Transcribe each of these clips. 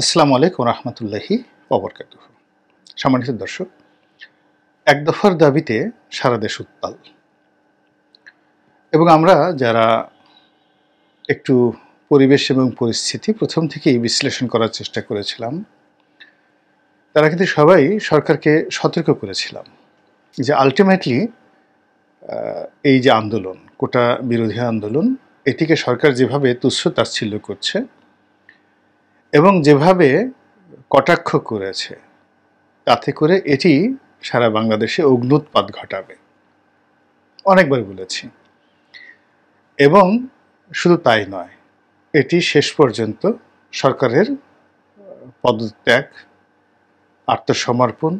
আসসালামু আলাইকুম রহমতুল্লাহি অবরকাত সম্মানিত দর্শক এক দফার দাবিতে সারা দেশ উত্তাল এবং আমরা যারা একটু পরিবেশ এবং পরিস্থিতি প্রথম থেকেই বিশ্লেষণ করার চেষ্টা করেছিলাম তারা কিন্তু সবাই সরকারকে সতর্ক করেছিলাম যে আলটিমেটলি এই যে আন্দোলন কোটা বিরোধী আন্দোলন এটিকে সরকার যেভাবে তুচ্ছ তাচ্ছিল্য করছে এবং যেভাবে কটাক্ষ করেছে তাতে করে এটি সারা বাংলাদেশে অগ্নুৎপাত ঘটাবে অনেকবার বলেছি এবং শুধু তাই নয় এটি শেষ পর্যন্ত সরকারের পদত্যাগ আত্মসমর্পণ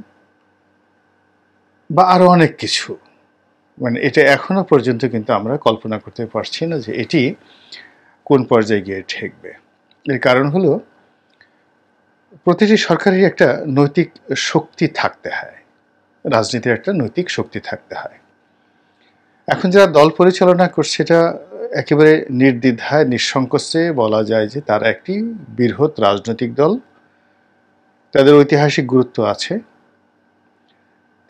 বা আরও অনেক কিছু মানে এটা এখনও পর্যন্ত কিন্তু আমরা কল্পনা করতে পারছি না যে এটি কোন পর্যায়ে গিয়ে ঠেকবে এর কারণ হলো প্রতিটি সরকারের একটা নৈতিক শক্তি থাকতে হয় রাজনীতির একটা নৈতিক শক্তি থাকতে হয় এখন যারা দল পরিচালনা করছে এটা একেবারে নির্দ্বিধায় নিঃসংকোচে বলা যায় যে তার একটি বৃহৎ রাজনৈতিক দল তাদের ঐতিহাসিক গুরুত্ব আছে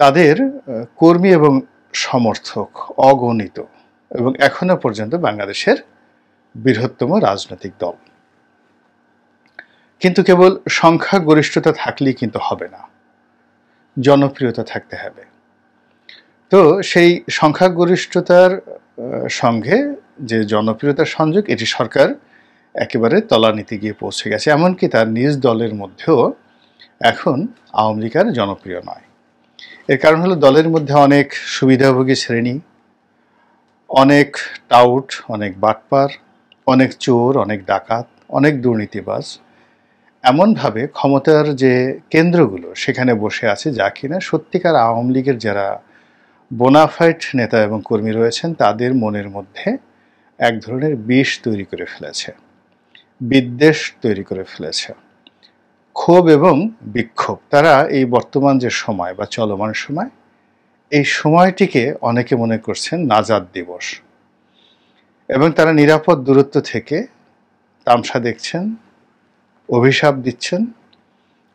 তাদের কর্মী এবং সমর্থক অগণিত এবং এখনও পর্যন্ত বাংলাদেশের বৃহত্তম রাজনৈতিক দল কিন্তু কেবল সংখ্যা গরিষ্ঠতা থাকলেই কিন্তু হবে না জনপ্রিয়তা থাকতে হবে তো সেই সংখ্যাগরিষ্ঠতার সঙ্গে যে জনপ্রিয়তার সংযোগ এটি সরকার একেবারে তলানিতে গিয়ে পৌঁছে গেছে এমনকি তার নিজ দলের মধ্যেও এখন আওয়ামী লীগ আর জনপ্রিয় নয় এর কারণ হলো দলের মধ্যে অনেক সুবিধাভোগী শ্রেণী অনেক টাউট অনেক বাটপার অনেক চোর অনেক ডাকাত অনেক দুর্নীতিবাজ এমনভাবে ক্ষমতার যে কেন্দ্রগুলো সেখানে বসে আছে যা কিনা সত্যিকার আওয়ামী লীগের যারা বোনাফাইট নেতা এবং কর্মী রয়েছেন তাদের মনের মধ্যে এক ধরনের বিষ তৈরি করে ফেলেছে বিদ্বেষ তৈরি করে ফেলেছে ক্ষোভ এবং বিক্ষোভ তারা এই বর্তমান যে সময় বা চলমান সময় এই সময়টিকে অনেকে মনে করছেন নাজাদ দিবস এবং তারা নিরাপদ দূরত্ব থেকে তামসা দেখছেন অভিশাপ দিচ্ছেন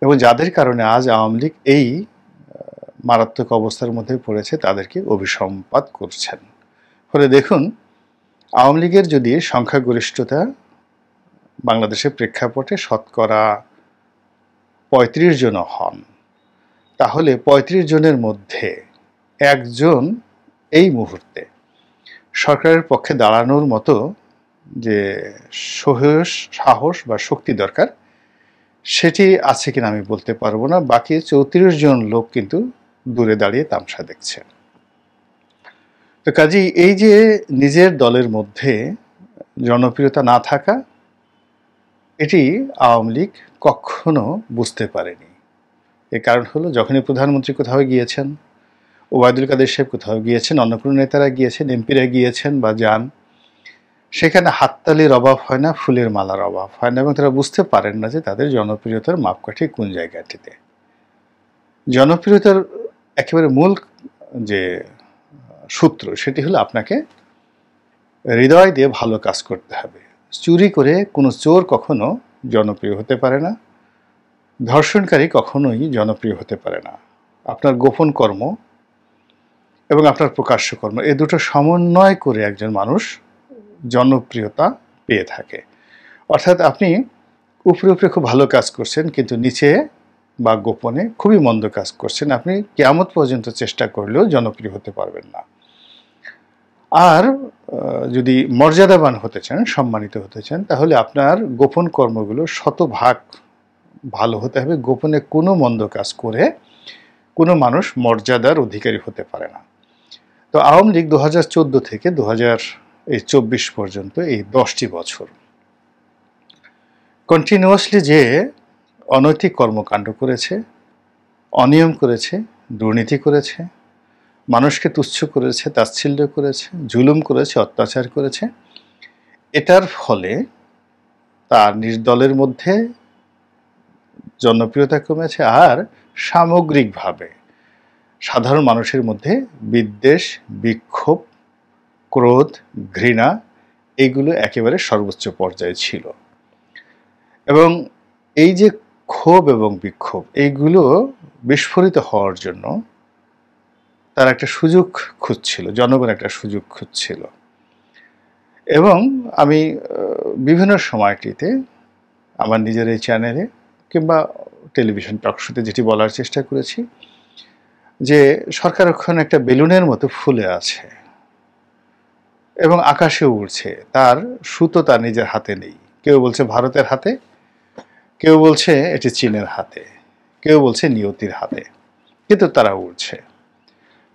এবং যাদের কারণে আজ আওয়ামী লীগ এই মারাত্মক অবস্থার মধ্যে পড়েছে তাদেরকে অভিসম্পাত করছেন ফলে দেখুন আওয়ামী লীগের যদি সংখ্যাগরিষ্ঠতা বাংলাদেশের প্রেক্ষাপটে শতকরা পঁয়ত্রিশ জন হন তাহলে পঁয়ত্রিশ জনের মধ্যে একজন এই মুহূর্তে সরকারের পক্ষে দাঁড়ানোর মতো যে সাহস বা শক্তি দরকার সেটি আছে কিনা আমি বলতে পারবো না বাকি চৌত্রিশ জন লোক কিন্তু দূরে দাঁড়িয়ে তামসা দেখছে তো কাজী এই যে নিজের দলের মধ্যে জনপ্রিয়তা না থাকা এটি আওয়ামী লীগ কখনো বুঝতে পারেনি এর কারণ হলো যখনই প্রধানমন্ত্রী কোথাও গিয়েছেন ওবায়দুল কাদের সাহেব কোথাও গিয়েছেন অন্য কোনো নেতারা গিয়েছেন এমপিরা গিয়েছেন বা যান সেখানে হাততালির অভাব হয় না ফুলের মালার অভাব হয় না এবং তারা বুঝতে পারেন না যে তাদের জনপ্রিয়তার মাপকাঠি কোন জায়গাটিতে জনপ্রিয়তার একেবারে মূল যে সূত্র সেটি হলো আপনাকে হৃদয় দিয়ে ভালো কাজ করতে হবে চুরি করে কোনো চোর কখনো জনপ্রিয় হতে পারে না ধর্ষণকারী কখনোই জনপ্রিয় হতে পারে না আপনার গোপন কর্ম এবং আপনার প্রকাশ্য কর্ম এ দুটো সমন্বয় করে একজন মানুষ জনপ্রিয়তা পেয়ে থাকে অর্থাৎ আপনি উপরে উপরে খুব ভালো কাজ করছেন কিন্তু নিচে বা গোপনে খুবই মন্দ কাজ করছেন আপনি কেয়ামত পর্যন্ত চেষ্টা করলেও জনপ্রিয় হতে পারবেন না আর যদি মর্যাদাবান হতে চান সম্মানিত হতে চান তাহলে আপনার গোপন কর্মগুলো শতভাগ ভালো হতে হবে গোপনে কোনো মন্দ কাজ করে কোনো মানুষ মর্যাদার অধিকারী হতে পারে না তো আওয়ামী লীগ দু থেকে দু এই চব্বিশ পর্যন্ত এই দশটি বছর কন্টিনিউয়াসলি যে অনৈতিক কর্মকাণ্ড করেছে অনিয়ম করেছে দুর্নীতি করেছে মানুষকে তুচ্ছ করেছে তাচ্ছিল্য করেছে জুলুম করেছে অত্যাচার করেছে এটার ফলে তার নিজ দলের মধ্যে জনপ্রিয়তা কমেছে আর সামগ্রিকভাবে সাধারণ মানুষের মধ্যে বিদ্বেষ বিক্ষোভ ক্রোধ ঘৃণা এইগুলো একেবারে সর্বোচ্চ পর্যায়ে ছিল এবং এই যে ক্ষোভ এবং বিক্ষোভ এইগুলো বিস্ফোরিত হওয়ার জন্য তার একটা সুযোগ খুঁজছিল জনগণ একটা সুযোগ খুঁজছিল এবং আমি বিভিন্ন সময়টিতে আমার নিজের এই চ্যানেলে কিংবা টেলিভিশন টকশোতে যেটি বলার চেষ্টা করেছি যে সরকার ওখানে একটা বেলুনের মতো ফুলে আছে এবং আকাশে উড়ছে তার সুতো তার নিজের হাতে নেই কেউ বলছে ভারতের হাতে কেউ বলছে এটি চীনের হাতে কেউ বলছে নিয়তির হাতে কিন্তু তারা উড়ছে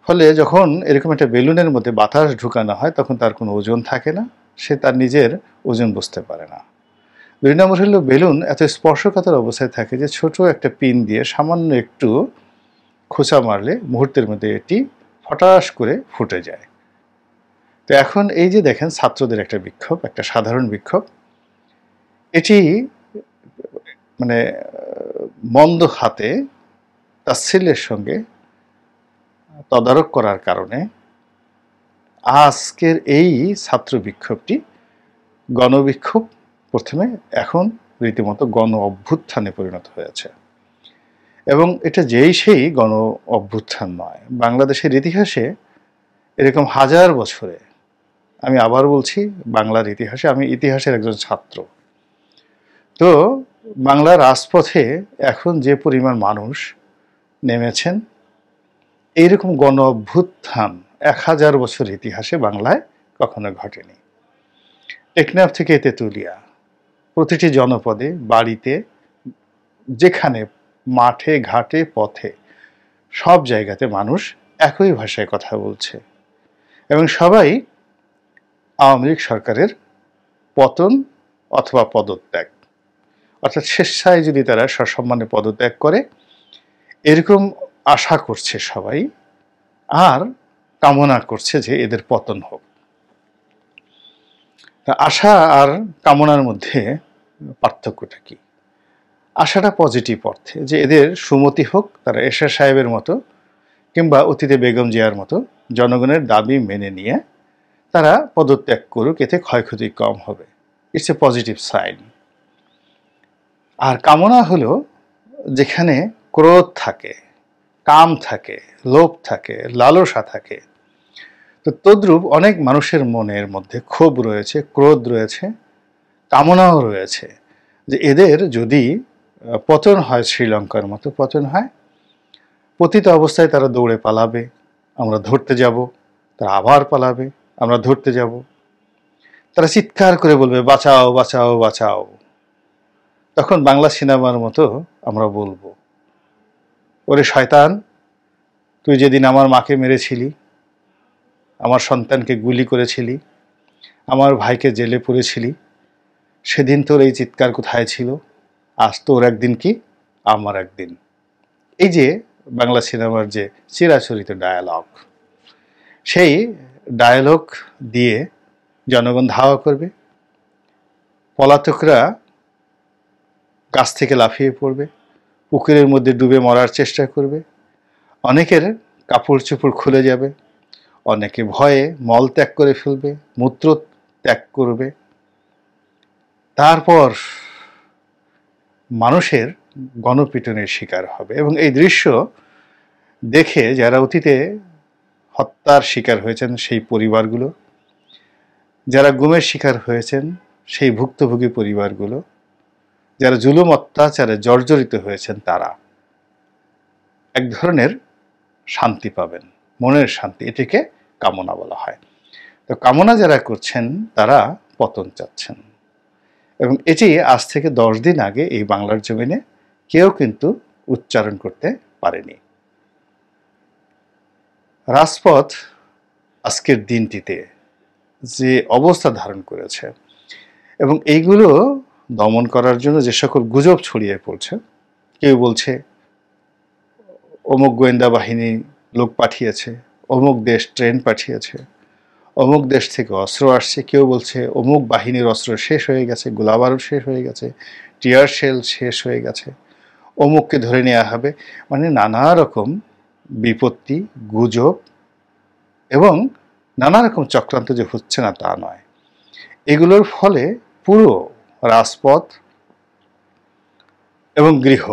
ফলে যখন এরকম একটা বেলুনের মধ্যে বাতাস ঢুকানো হয় তখন তার কোনো ওজন থাকে না সে তার নিজের ওজন বুঝতে পারে না দুই নম্বর হলো বেলুন এত স্পর্শকাতর অবস্থায় থাকে যে ছোট একটা পিন দিয়ে সামান্য একটু খোঁচা মারলে মুহূর্তের মধ্যে এটি ফটাস করে ফুটে যায় তো এখন এই যে দেখেন ছাত্রদের একটা বিক্ষোভ একটা সাধারণ বিক্ষোভ এটি মানে মন্দ হাতে তাসিলের সঙ্গে তদারক করার কারণে আজকের এই ছাত্র বিক্ষোভটি গণবিক্ষোভ প্রথমে এখন রীতিমতো গণ অভ্যুত্থানে পরিণত হয়েছে এবং এটা যেই সেই গণ অভ্যুত্থান নয় বাংলাদেশের ইতিহাসে এরকম হাজার বছরে আমি আবার বলছি বাংলার ইতিহাসে আমি ইতিহাসের একজন ছাত্র তো বাংলার রাজপথে এখন যে পরিমাণ মানুষ নেমেছেন এইরকম গণ অভ্যুত্থান এক হাজার বছর ইতিহাসে বাংলায় কখনো ঘটেনি টেকনাফ থেকে তেঁতুলিয়া প্রতিটি জনপদে বাড়িতে যেখানে মাঠে ঘাটে পথে সব জায়গাতে মানুষ একই ভাষায় কথা বলছে এবং সবাই আওয়ামী লীগ সরকারের পতন অথবা পদত্যাগ অর্থাৎ স্বেচ্ছায় যদি তারা সসম্মানে পদত্যাগ করে এরকম আশা করছে সবাই আর কামনা করছে যে এদের পতন হোক আশা আর কামনার মধ্যে পার্থক্যটা কি আশাটা পজিটিভ অর্থে যে এদের সুমতি হোক তারা এশা সাহেবের মতো কিংবা অতীতে বেগম জিয়ার মতো জনগণের দাবি মেনে নিয়ে তারা পদত্যাগ করুক এতে ক্ষয়ক্ষতি কম হবে ইটস এ পজিটিভ সাইন আর কামনা হলো যেখানে ক্রোধ থাকে কাম থাকে লোভ থাকে লালসা থাকে তো তদ্রূপ অনেক মানুষের মনের মধ্যে ক্ষোভ রয়েছে ক্রোধ রয়েছে কামনাও রয়েছে যে এদের যদি পতন হয় শ্রীলঙ্কার মতো পতন হয় পতিত অবস্থায় তারা দৌড়ে পালাবে আমরা ধরতে যাব তারা আবার পালাবে আমরা ধরতে যাব তারা চিৎকার করে বলবে বাঁচাও বাঁচাও বাঁচাও তখন বাংলা সিনেমার মতো আমরা বলবো ওরে শয়তান তুই যেদিন আমার মাকে মেরেছিলি আমার সন্তানকে গুলি করেছিলি আমার ভাইকে জেলে পড়েছিলি সেদিন তোর এই চিৎকার কোথায় ছিল আজ তোর একদিন কি আমার একদিন এই যে বাংলা সিনেমার যে চিরাচরিত ডায়ালগ সেই ডায়ালগ দিয়ে জনগণ ধাওয়া করবে পলাতকরা গাছ থেকে লাফিয়ে পড়বে পুকুরের মধ্যে ডুবে মরার চেষ্টা করবে অনেকের কাপড় চোপড় খুলে যাবে অনেকে ভয়ে মল ত্যাগ করে ফেলবে মূত্র ত্যাগ করবে তারপর মানুষের গণপিটনের শিকার হবে এবং এই দৃশ্য দেখে যারা অতীতে হত্যার শিকার হয়েছেন সেই পরিবারগুলো যারা গুমের শিকার হয়েছেন সেই ভুক্তভোগী পরিবারগুলো যারা জুলুম অত্যাচারে জর্জরিত হয়েছেন তারা এক ধরনের শান্তি পাবেন মনের শান্তি এটিকে কামনা বলা হয় তো কামনা যারা করছেন তারা পতন চাচ্ছেন এবং এটি আজ থেকে দশ দিন আগে এই বাংলার জমিনে কেউ কিন্তু উচ্চারণ করতে পারেনি রাজপথ আজকের দিনটিতে যে অবস্থা ধারণ করেছে এবং এইগুলো দমন করার জন্য যে সকল গুজব ছড়িয়ে পড়ছে কেউ বলছে অমুক গোয়েন্দা বাহিনী লোক পাঠিয়েছে অমুক দেশ ট্রেন পাঠিয়েছে অমুক দেশ থেকে অস্ত্র আসছে কেউ বলছে অমুক বাহিনীর অস্ত্র শেষ হয়ে গেছে গোলাবারুদ শেষ হয়ে গেছে টিয়ার শেল শেষ হয়ে গেছে অমুককে ধরে নেওয়া হবে মানে নানা রকম বিপত্তি গুজব এবং নানা রকম চক্রান্ত যে হচ্ছে না তা নয় এগুলোর ফলে পুরো রাজপথ এবং গৃহ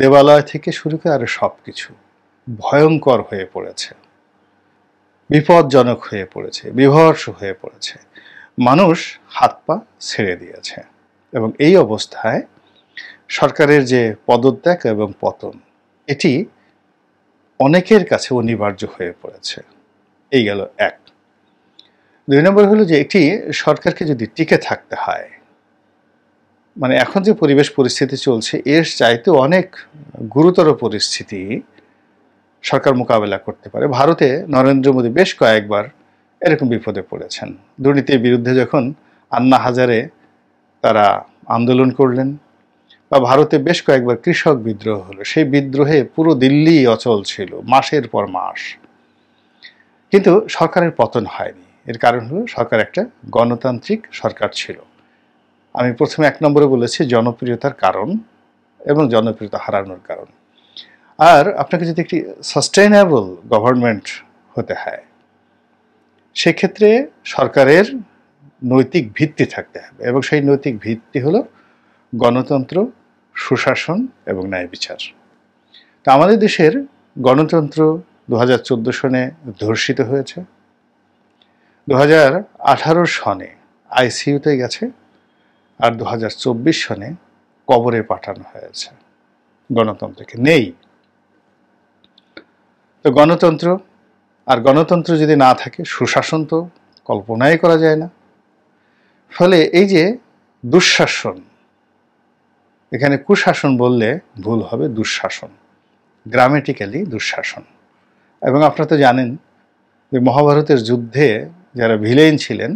দেবালয় থেকে শুরু করে আরও সব কিছু ভয়ঙ্কর হয়ে পড়েছে বিপজ্জনক হয়ে পড়েছে বিভর্ষ হয়ে পড়েছে মানুষ হাত পা ছেড়ে দিয়েছে এবং এই অবস্থায় সরকারের যে পদত্যাগ এবং পতন এটি অনেকের কাছে অনিবার্য হয়ে পড়েছে এই গেল এক দুই নম্বর হলো যে একটি সরকারকে যদি টিকে থাকতে হয় মানে এখন যে পরিবেশ পরিস্থিতি চলছে এর চাইতে অনেক গুরুতর পরিস্থিতি সরকার মোকাবেলা করতে পারে ভারতে নরেন্দ্র মোদী বেশ কয়েকবার এরকম বিপদে পড়েছেন দুর্নীতির বিরুদ্ধে যখন আন্না হাজারে তারা আন্দোলন করলেন বা ভারতে বেশ কয়েকবার কৃষক বিদ্রোহ হলো সেই বিদ্রোহে পুরো দিল্লি অচল ছিল মাসের পর মাস কিন্তু সরকারের পতন হয়নি এর কারণ হলো সরকার একটা গণতান্ত্রিক সরকার ছিল আমি প্রথমে এক নম্বরে বলেছি জনপ্রিয়তার কারণ এবং জনপ্রিয়তা হারানোর কারণ আর আপনাকে যদি একটি সাস্টেনেবল গভর্নমেন্ট হতে হয় সেক্ষেত্রে সরকারের নৈতিক ভিত্তি থাকতে হবে এবং সেই নৈতিক ভিত্তি হলো গণতন্ত্র সুশাসন এবং ন্যায় বিচার তা আমাদের দেশের গণতন্ত্র দু হাজার সনে ধর্ষিত হয়েছে দু হাজার সনে আইসিইউতে গেছে আর দু হাজার সনে কবরে পাঠানো হয়েছে গণতন্ত্রকে নেই তো গণতন্ত্র আর গণতন্ত্র যদি না থাকে সুশাসন তো কল্পনাই করা যায় না ফলে এই যে দুঃশাসন এখানে কুশাসন বললে ভুল হবে দুঃশাসন গ্রামেটিক্যালি দুঃশাসন এবং আপনারা তো জানেন যে মহাভারতের যুদ্ধে যারা ভিলেন ছিলেন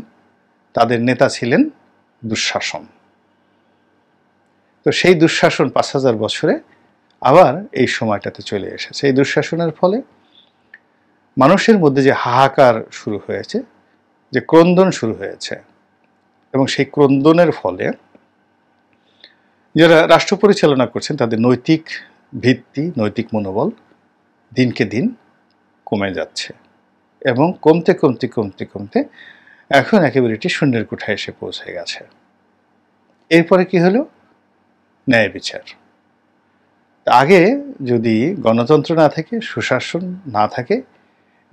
তাদের নেতা ছিলেন দুঃশাসন তো সেই দুঃশাসন পাঁচ হাজার বছরে আবার এই সময়টাতে চলে এসেছে এই দুঃশাসনের ফলে মানুষের মধ্যে যে হাহাকার শুরু হয়েছে যে ক্রন্দন শুরু হয়েছে এবং সেই ক্রন্দনের ফলে যারা রাষ্ট্র পরিচালনা করছেন তাদের নৈতিক ভিত্তি নৈতিক মনোবল দিনকে দিন কমে যাচ্ছে এবং কমতে কমতে কমতে কমতে এখন একেবারে এটি শূন্যের কোঠায় এসে পৌঁছে গেছে এরপরে কি হলো ন্যায় বিচার আগে যদি গণতন্ত্র না থাকে সুশাসন না থাকে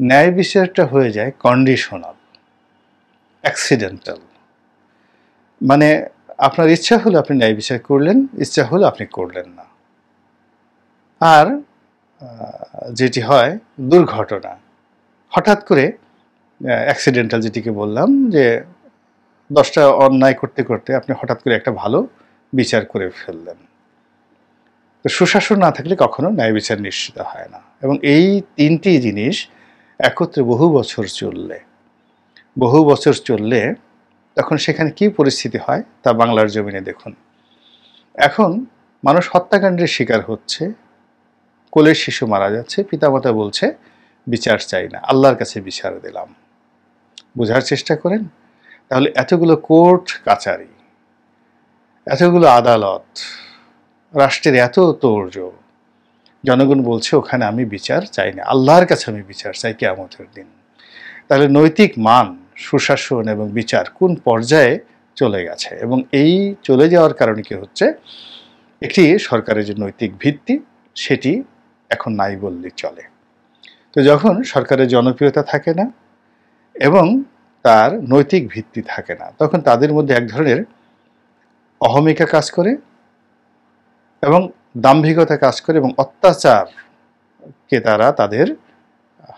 ন্যায় বিচারটা হয়ে যায় কন্ডিশনাল অ্যাক্সিডেন্টাল মানে আপনার ইচ্ছা হলো আপনি ন্যায় বিচার করলেন ইচ্ছা হলো আপনি করলেন না আর যেটি হয় দুর্ঘটনা হঠাৎ করে অ্যাক্সিডেন্টাল যেটিকে বললাম যে দশটা অন্যায় করতে করতে আপনি হঠাৎ করে একটা ভালো বিচার করে ফেললেন তো সুশাসন না থাকলে কখনো ন্যায় বিচার নিশ্চিত হয় না এবং এই তিনটি জিনিস একত্রে বহু বছর চললে বহু বছর চললে তখন সেখানে কি পরিস্থিতি হয় তা বাংলার জমিনে দেখুন এখন মানুষ হত্যাকাণ্ডের শিকার হচ্ছে কোলের শিশু মারা যাচ্ছে পিতামাতা বলছে বিচার চাই না আল্লাহর কাছে বিচার দিলাম বোঝার চেষ্টা করেন তাহলে এতগুলো কোর্ট কাচারি এতগুলো আদালত রাষ্ট্রের এত তৌর্য জনগণ বলছে ওখানে আমি বিচার চাই না আল্লাহর কাছে আমি বিচার চাই কেমতের দিন তাহলে নৈতিক মান সুশাসন এবং বিচার কোন পর্যায়ে চলে গেছে এবং এই চলে যাওয়ার কারণে কি হচ্ছে একটি সরকারের যে নৈতিক ভিত্তি সেটি এখন নাই বললে চলে তো যখন সরকারের জনপ্রিয়তা থাকে না এবং তার নৈতিক ভিত্তি থাকে না তখন তাদের মধ্যে এক ধরনের অহমিকা কাজ করে এবং দাম্ভিকতা কাজ করে এবং অত্যাচারকে তারা তাদের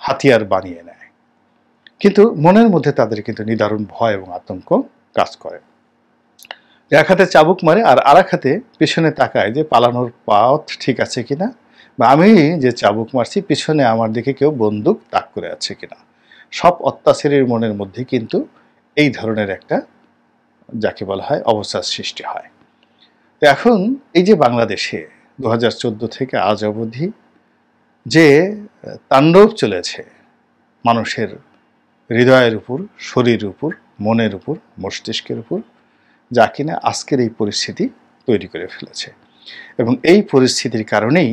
হাতিয়ার বানিয়ে নেয় কিন্তু মনের মধ্যে তাদের কিন্তু নিদারুণ ভয় এবং আতঙ্ক কাজ করে এক হাতে চাবুক মারে আর আর এক হাতে পিছনে তাকায় যে পালানোর পথ ঠিক আছে কিনা বা আমি যে চাবুক মারছি পিছনে আমার দিকে কেউ বন্দুক তাক করে আছে কিনা সব অত্যাচারীর মনের মধ্যে কিন্তু এই ধরনের একটা যাকে বলা হয় অবস্থার সৃষ্টি হয় তো এখন এই যে বাংলাদেশে দু থেকে আজ অবধি যে তাণ্ডব চলেছে মানুষের হৃদয়ের উপর শরীরের উপর মনের উপর মস্তিষ্কের উপর যা কিনা আজকের এই পরিস্থিতি তৈরি করে ফেলেছে এবং এই পরিস্থিতির কারণেই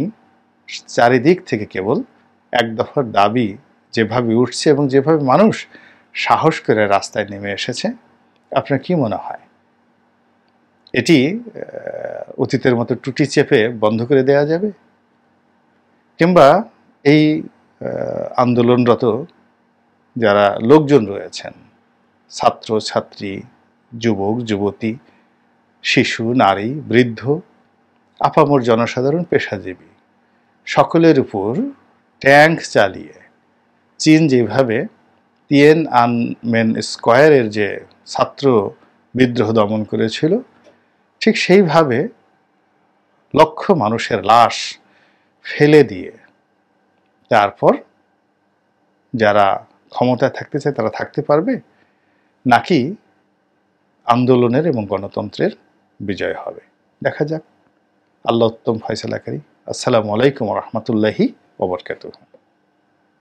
চারিদিক থেকে কেবল এক দফার দাবি যেভাবে উঠছে এবং যেভাবে মানুষ সাহস করে রাস্তায় নেমে এসেছে আপনার কি মনে হয় এটি অতীতের মতো টুটি চেপে বন্ধ করে দেয়া যাবে কিংবা এই আন্দোলনরত যারা লোকজন রয়েছেন ছাত্র ছাত্রী যুবক যুবতী শিশু নারী বৃদ্ধ আপামর জনসাধারণ পেশাজীবী সকলের উপর ট্যাঙ্ক চালিয়ে চীন যেভাবে তিয়েন আনমেন স্কোয়ারের যে ছাত্র বিদ্রোহ দমন করেছিল ঠিক সেইভাবে লক্ষ মানুষের লাশ ফেলে দিয়ে তারপর যারা ক্ষমতায় থাকতে চায় তারা থাকতে পারবে নাকি আন্দোলনের এবং গণতন্ত্রের বিজয় হবে দেখা যাক আল্লাহ উত্তম ফয়সালাকারী আসসালামু আলাইকুম রহমতুল্লাহি ওবরকাতুহ